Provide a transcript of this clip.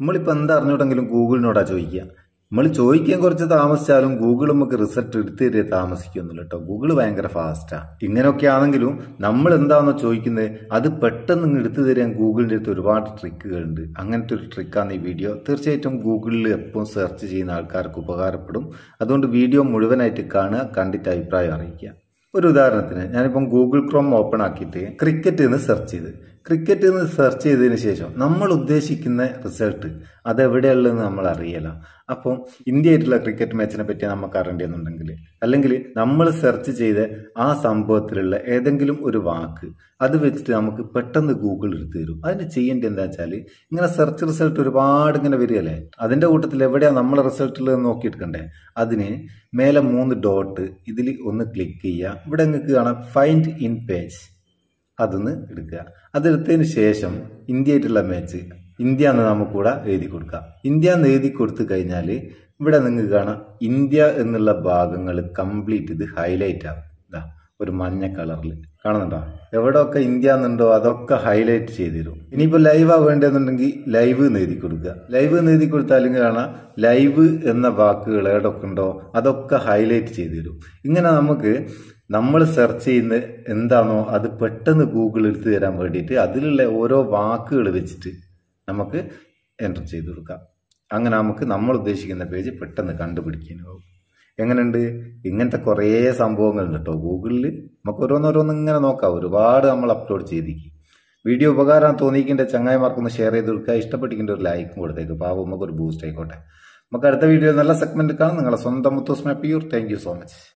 നമ്മളിപ്പോൾ എന്തറിഞ്ഞോട്ടെങ്കിലും ഗൂഗിളിനോടാ ചോദിക്കുക നമ്മൾ ചോദിക്കാൻ കുറച്ച് താമസിച്ചാലും ഗൂഗിൾ നമുക്ക് റിസൾട്ട് എടുത്തു തരേ താമസിക്കുന്നില്ല കേട്ടോ ഗൂഗിൾ ഭയങ്കര ഫാസ്റ്റാണ് ഇങ്ങനെയൊക്കെ ആണെങ്കിലും നമ്മൾ എന്താണെന്നോ ചോദിക്കുന്നത് അത് പെട്ടെന്ന് എടുത്തു തരാൻ ഗൂഗിളിൻ്റെ അടുത്ത് ഒരുപാട് ട്രിക്കുകളുണ്ട് അങ്ങനത്തെ ഒരു ട്രിക്കാണ് ഈ വീഡിയോ തീർച്ചയായിട്ടും ഗൂഗിളിൽ എപ്പോഴും സെർച്ച് ചെയ്യുന്ന ആൾക്കാർക്ക് ഉപകാരപ്പെടും അതുകൊണ്ട് വീഡിയോ മുഴുവനായിട്ട് കാണുക കണ്ടിട്ട് അഭിപ്രായം അറിയിക്കുക ഒരു ഉദാഹരണത്തിന് ഞാനിപ്പം ഗൂഗിൾ ക്രോം ഓപ്പൺ ആക്കിയിട്ട് ക്രിക്കറ്റ് എന്ന് സെർച്ച് ചെയ്ത് ക്രിക്കറ്റ് എന്ന് സെർച്ച് ചെയ്തതിന് ശേഷം നമ്മൾ ഉദ്ദേശിക്കുന്ന റിസൾട്ട് അതെവിടെയുള്ളതെന്ന് നമ്മൾ അറിയില്ല അപ്പം ഇന്ത്യയായിട്ടുള്ള ക്രിക്കറ്റ് മാച്ചിനെ പറ്റി നമുക്ക് അറിയേണ്ടതെന്നുണ്ടെങ്കിൽ അല്ലെങ്കിൽ നമ്മൾ സെർച്ച് ചെയ്ത ആ സംഭവത്തിലുള്ള ഏതെങ്കിലും ഒരു വാക്ക് അത് വെച്ചിട്ട് നമുക്ക് പെട്ടെന്ന് ഗൂഗിൾ എടുത്തു തരും അതിന് ചെയ്യേണ്ടത് എന്താ വെച്ചാൽ ഇങ്ങനെ സെർച്ച് റിസൾട്ട് ഒരുപാട് ഇങ്ങനെ വരികയല്ലേ അതിൻ്റെ കൂട്ടത്തിൽ എവിടെയാണ് നമ്മളെ റിസൾട്ടിൽ നോക്കിയെടുക്കണ്ടേ അതിന് മേലെ മൂന്ന് ഡോട്ട് ഇതിൽ ഒന്ന് ക്ലിക്ക് ചെയ്യുക ഇവിടെ നിങ്ങൾക്ക് കാണാം ഫൈൻഡ് ഇൻ പേജ് അതിന്ന് എടുക്കുക അതെടുത്തതിന് ശേഷം ഇന്ത്യയായിട്ടുള്ള മാച്ച് ഇന്ത്യ എന്ന് കൂടെ എഴുതി കൊടുക്കാം ഇന്ത്യ എന്ന് എഴുതി കൊടുത്തു കഴിഞ്ഞാൽ ഇവിടെ നിങ്ങൾക്ക് കാണാം ഇന്ത്യ എന്നുള്ള ഭാഗങ്ങൾ കംപ്ലീറ്റ് ഇത് ഹൈലൈറ്റ് ആകും ഇതാ ഒരു മഞ്ഞ കളറിൽ കാണുന്നുണ്ടോ എവിടെയൊക്കെ ഇന്ത്യ എന്നുണ്ടോ അതൊക്കെ ഹൈലൈറ്റ് ചെയ്തിരും ഇനിയിപ്പോൾ ലൈവാ വേണ്ടതെന്നുണ്ടെങ്കിൽ ലൈവ് നേതി കൊടുക്കുക ലൈവ് എഴുതി കൊടുത്താലും കാണാം ലൈവ് എന്ന വാക്കുകൾ ഏതൊക്കെ ഉണ്ടോ അതൊക്കെ ഹൈലൈറ്റ് ചെയ്തിരും ഇങ്ങനെ നമുക്ക് നമ്മൾ സെർച്ച് ചെയ്യുന്ന എന്താണോ അത് പെട്ടെന്ന് ഗൂഗിൾ എടുത്തു തരാൻ വേണ്ടിയിട്ട് അതിലുള്ള ഓരോ വാക്കുകൾ വെച്ചിട്ട് നമുക്ക് എൻ്റർ ചെയ്ത് കൊടുക്കാം അങ്ങനെ നമുക്ക് നമ്മൾ ഉദ്ദേശിക്കുന്ന പേജ് പെട്ടെന്ന് കണ്ടുപിടിക്കാനാവും എങ്ങനെയുണ്ട് ഇങ്ങനത്തെ കുറേ സംഭവങ്ങളുണ്ട് കേട്ടോ ഗൂഗിളിൽ നമുക്ക് ഓരോന്നോരോന്ന് ഇങ്ങനെ നോക്കാം ഒരുപാട് നമ്മൾ അപ്ലോഡ് ചെയ്തിരിക്കും വീഡിയോ ഉപകാരം തോന്നിയിക്കിൻ്റെ ചങ്ങായിമാർക്കൊന്ന് ഷെയർ ചെയ്ത് കൊടുക്കുക ഇഷ്ടപ്പെട്ടിക്കേണ്ട ഒരു ലൈക്കും കൊടുത്തേക്ക് പാവം നമുക്കൊരു ബൂസ്റ്റ് ആയിക്കോട്ടെ നമുക്ക് അടുത്ത വീഡിയോ നല്ല സെഗ്മെൻറ്റ് കാണാം നിങ്ങളെ സ്വന്തം മുത്തോസ്മ പ്യൂർ താങ്ക് യു സോ മച്ച്